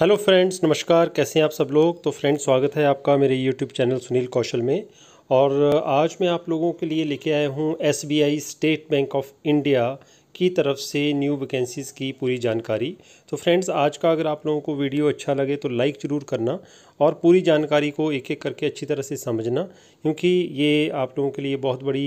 hello friends नमस्कार कैसे हैं आप सब लोग तो फ्रेंड्स स्वागत है आपका मेरे यूट्यूब चैनल सुनील कौशल में और आज मैं आप लोगों के लिए लेके आया हूं SBI State Bank of India की तरफ से न्यू वैकेंसीज़ की पूरी जानकारी तो फ्रेंड्स आज का अगर आप लोगों को वीडियो अच्छा लगे तो लाइक ज़रूर करना और पूरी जानकारी को एक एक करके अच्छी तरह से समझना क्योंकि ये आप लोगों के लिए बहुत बड़ी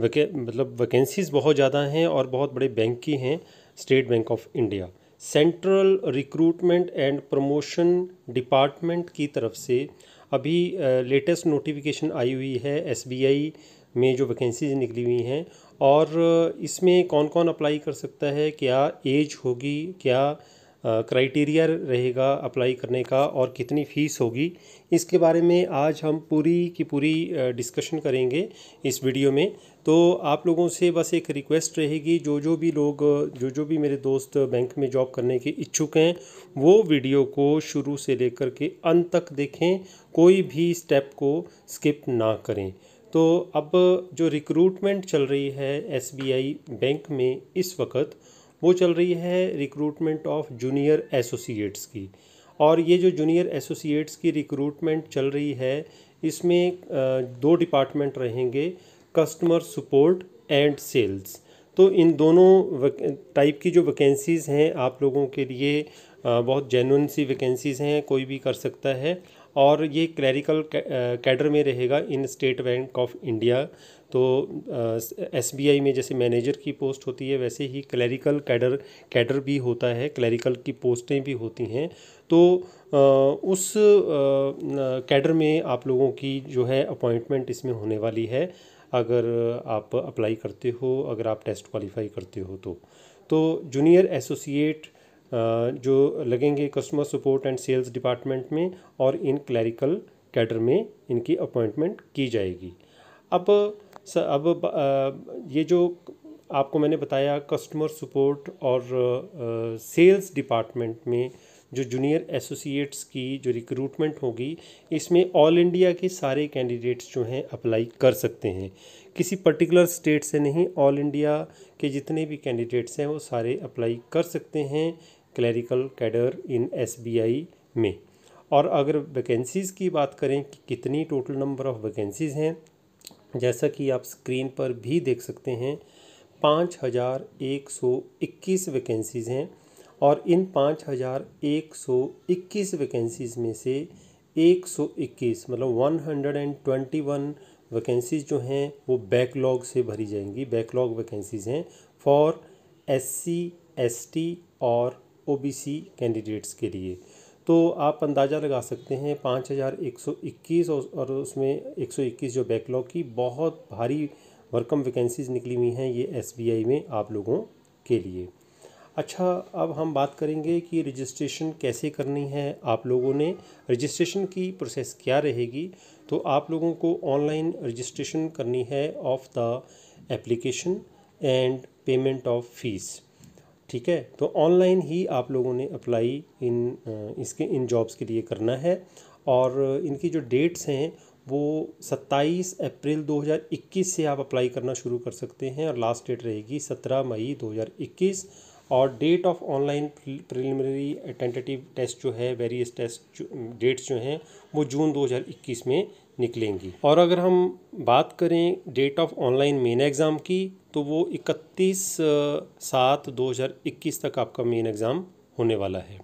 वैके मतलब वैकेंसीज़ बहुत ज़्यादा हैं और बहुत बड़े बैंक की हैं State Bank of India central recruitment and promotion department की तरफ से अभी लेटेस्ट नोटिफिकेशन आई हुई है एसबीआई में जो वैकेंसीज निकली हुई हैं और इसमें कौन कौन अप्लाई कर सकता है क्या एज होगी क्या क्राइटेरिया रहेगा अप्लाई करने का और कितनी फ़ीस होगी इसके बारे में आज हम पूरी की पूरी डिस्कशन करेंगे इस वीडियो में तो आप लोगों से बस एक रिक्वेस्ट रहेगी जो जो भी लोग जो जो भी मेरे दोस्त बैंक में जॉब करने के इच्छुक हैं वो वीडियो को शुरू से लेकर के अंत तक देखें कोई भी स्टेप को स्किप ना करें तो अब जो रिक्रूटमेंट चल रही है एस बैंक में इस वक्त वो चल रही है रिक्रूटमेंट ऑफ जूनियर एसोसिएट्स की और ये जो जूनियर एसोसिएट्स की रिक्रूटमेंट चल रही है इसमें दो डिपार्टमेंट रहेंगे कस्टमर सपोर्ट एंड सेल्स तो इन दोनों टाइप की जो वैकेंसीज़ हैं आप लोगों के लिए बहुत जेनुन सी वैकेंसीज़ हैं कोई भी कर सकता है और ये क्लैरिकल कैडर में रहेगा in State Bank of India तो एस बी आई में जैसे मैनेजर की पोस्ट होती है वैसे ही क्लैरिकल कैडर कैडर भी होता है क्लैरिकल की पोस्टें भी होती हैं तो आ, उस कैडर में आप लोगों की जो है अपॉइंटमेंट इसमें होने वाली है अगर आप अप्लाई करते हो अगर आप टेस्ट क्वालिफाई करते हो तो तो जूनियर एसोसिएट जो लगेंगे customer support and sales department में और इन क्लैरिकल कैडर में इनकी अपॉइंटमेंट की जाएगी अब स अब ये जो आपको मैंने बताया कस्टमर सपोर्ट और सेल्स डिपार्टमेंट में जो जूनियर एसोसिएट्स की जो रिक्रूटमेंट होगी इसमें ऑल इंडिया के सारे कैंडिडेट्स जो हैं अप्लाई कर सकते हैं किसी पर्टिकुलर स्टेट से नहीं ऑल इंडिया के जितने भी कैंडिडेट्स हैं वो सारे अप्लाई कर सकते हैं क्लरिकल कैडर इन एसबीआई में और अगर वैकेंसीज़ की बात करें कि कितनी टोटल नंबर ऑफ़ वैकेंसीज़ हैं जैसा कि आप स्क्रीन पर भी देख सकते हैं पाँच हज़ार एक सौ इक्कीस वैकेंसीज़ हैं और इन पाँच हज़ार एक सौ इक्कीस वैकेंसीज़ में से एक सौ इक्कीस मतलब one hundred and twenty one vacancies जो हैं वो बैकलॉग से भरी जाएंगी बैकलॉग वैकेंसीज़ हैं for S C S T और ओबीसी कैंडिडेट्स के लिए तो आप अंदाज़ा लगा सकते हैं पाँच हज़ार एक सौ इक्कीस और उसमें एक सौ इक्कीस जो बैकलॉग की बहुत भारी वर्कम वैकेंसीज़ निकली हुई हैं ये एसबीआई में आप लोगों के लिए अच्छा अब हम बात करेंगे कि रजिस्ट्रेशन कैसे करनी है आप लोगों ने रजिस्ट्रेशन की प्रोसेस क्या रहेगी तो आप लोगों को ऑनलाइन रजिस्ट्रेशन करनी है of the application and payment of fees ठीक है तो ऑनलाइन ही आप लोगों ने अप्लाई इन इसके इन जॉब्स के लिए करना है और इनकी जो डेट्स हैं वो 27 अप्रैल 2021 से आप अप्लाई करना शुरू कर सकते हैं और लास्ट डेट रहेगी 17 मई 2021 और date of online preliminary tentative test जो है वेरियस टेस्ट डेट्स जो हैं वो जून 2021 में निकलेंगी और अगर हम बात करें date of online main exam की तो वो 31 सात 2021 तक आपका मेन एग्ज़ाम होने वाला है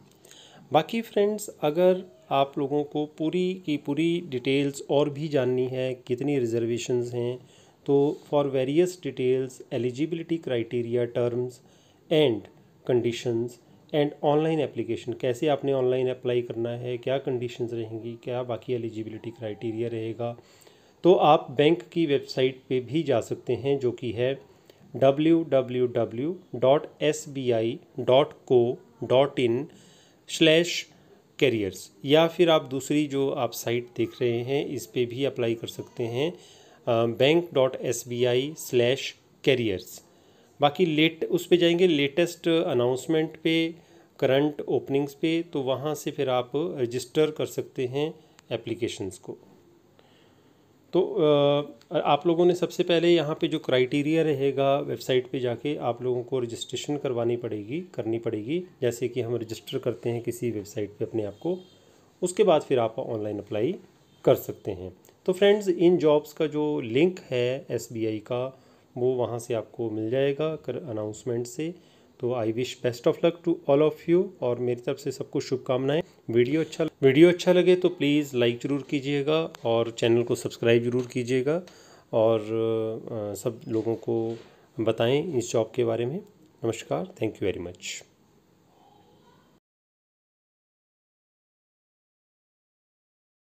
बाकी फ्रेंड्स अगर आप लोगों को पूरी की पूरी डिटेल्स और भी जाननी है कितनी रिजर्वेशंस हैं तो for various details eligibility criteria terms and conditions and online application कैसे आपने ऑनलाइन अप्लाई करना है क्या कंडीशंस रहेंगी क्या बाकी एलिजिबिलिटी क्राइटेरिया रहेगा तो आप बैंक की वेबसाइट पे भी जा सकते हैं जो कि है www.sbi.co.in स्लैश कैरियर्स या फिर आप दूसरी जो आप साइट देख रहे हैं इस पर भी अप्लाई कर सकते हैं bank dot S B I slash careers बाकी लेट उस पर जाएंगे लेटेस्ट अनाउंसमेंट पे करंट ओपनिंग्स पे तो वहाँ से फिर आप रजिस्टर कर सकते हैं एप्लीकेशंस को तो आप लोगों ने सबसे पहले यहाँ पे जो क्राइटेरिया रहेगा वेबसाइट पे जाके आप लोगों को रजिस्ट्रेशन करवानी पड़ेगी करनी पड़ेगी जैसे कि हम रजिस्टर करते हैं किसी वेबसाइट पे अपने आप को उसके बाद फिर आप ऑनलाइन अप्लाई कर सकते हैं तो फ्रेंड्स इन जॉब्स का जो लिंक है एस का वो वहाँ से आपको मिल जाएगा अनाउंसमेंट से तो I wish best of luck to all of you और मेरी तरफ से सबको शुभकामनाएं वीडियो अच्छा वीडियो अच्छा लगे तो प्लीज़ लाइक ज़रूर कीजिएगा और चैनल को सब्सक्राइब ज़रूर कीजिएगा और सब लोगों को बताएं इस जॉब के बारे में नमस्कार थैंक यू वेरी मच